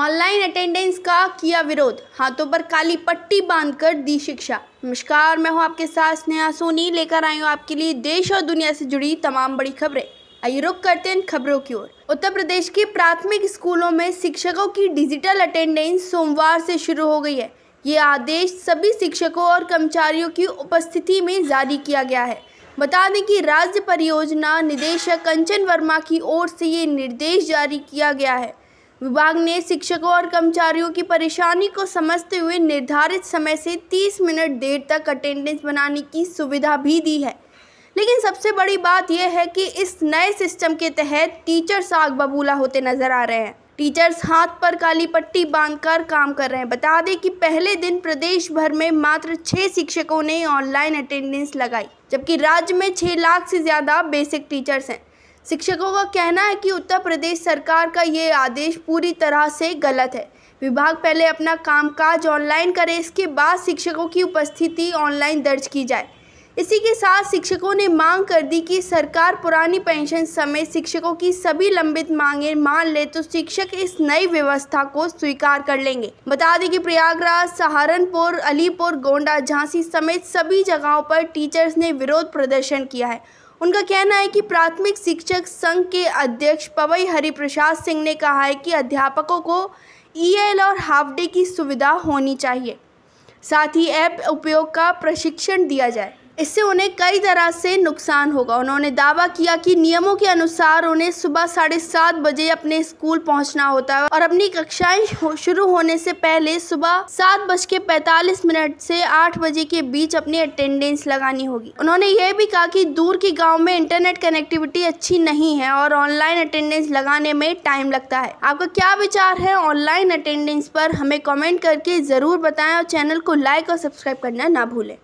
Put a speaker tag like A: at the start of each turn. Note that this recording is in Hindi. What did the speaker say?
A: ऑनलाइन अटेंडेंस का किया विरोध हाथों पर काली पट्टी बांधकर दी शिक्षा नमस्कार मैं हूं आपके साथ स्नेहा सोनी लेकर आई हूं आपके लिए देश और दुनिया से जुड़ी तमाम बड़ी खबरें आइए रुक करते हैं खबरों की ओर उत्तर प्रदेश के प्राथमिक स्कूलों में शिक्षकों की डिजिटल अटेंडेंस सोमवार से शुरू हो गई है ये आदेश सभी शिक्षकों और कर्मचारियों की उपस्थिति में जारी किया गया है बता दें कि राज्य परियोजना निदेशक कंचन वर्मा की ओर से ये निर्देश जारी किया गया है विभाग ने शिक्षकों और कर्मचारियों की परेशानी को समझते हुए निर्धारित समय से 30 मिनट देर तक अटेंडेंस बनाने की सुविधा भी दी है लेकिन सबसे बड़ी बात यह है कि इस नए सिस्टम के तहत टीचर्स आग बबूला होते नजर आ रहे हैं टीचर्स हाथ पर काली पट्टी बांधकर काम कर रहे हैं बता दें कि पहले दिन प्रदेश भर में मात्र छः शिक्षकों ने ऑनलाइन अटेंडेंस लगाई जबकि राज्य में छः लाख से ज़्यादा बेसिक टीचर्स हैं शिक्षकों का कहना है कि उत्तर प्रदेश सरकार का ये आदेश पूरी तरह से गलत है विभाग पहले अपना कामकाज ऑनलाइन करे इसके बाद शिक्षकों की उपस्थिति ऑनलाइन दर्ज की जाए इसी के साथ शिक्षकों ने मांग कर दी कि सरकार पुरानी पेंशन समेत शिक्षकों की सभी लंबित मांगे मान ले तो शिक्षक इस नई व्यवस्था को स्वीकार कर लेंगे बता दें कि प्रयागराज सहारनपुर अलीपुर गोंडा झांसी समेत सभी जगहों पर टीचर्स ने विरोध प्रदर्शन किया है उनका कहना है कि प्राथमिक शिक्षक संघ के अध्यक्ष पवई हरिप्रसाद सिंह ने कहा है कि अध्यापकों को ईएल e और हाफ डे की सुविधा होनी चाहिए साथ ही ऐप उपयोग का प्रशिक्षण दिया जाए इससे उन्हें कई तरह से नुकसान होगा उन्होंने दावा किया कि नियमों के अनुसार उन्हें सुबह साढ़े सात बजे अपने स्कूल पहुंचना होता है और अपनी कक्षाएं शुरू होने से पहले सुबह सात बज के पैतालीस मिनट से आठ बजे के बीच अपनी अटेंडेंस लगानी होगी उन्होंने यह भी कहा कि दूर के गाँव में इंटरनेट कनेक्टिविटी अच्छी नहीं है और ऑनलाइन अटेंडेंस लगाने में टाइम लगता है आपका क्या विचार है ऑनलाइन अटेंडेंस पर हमें कॉमेंट करके ज़रूर बताएं और चैनल को लाइक और सब्सक्राइब करना ना भूलें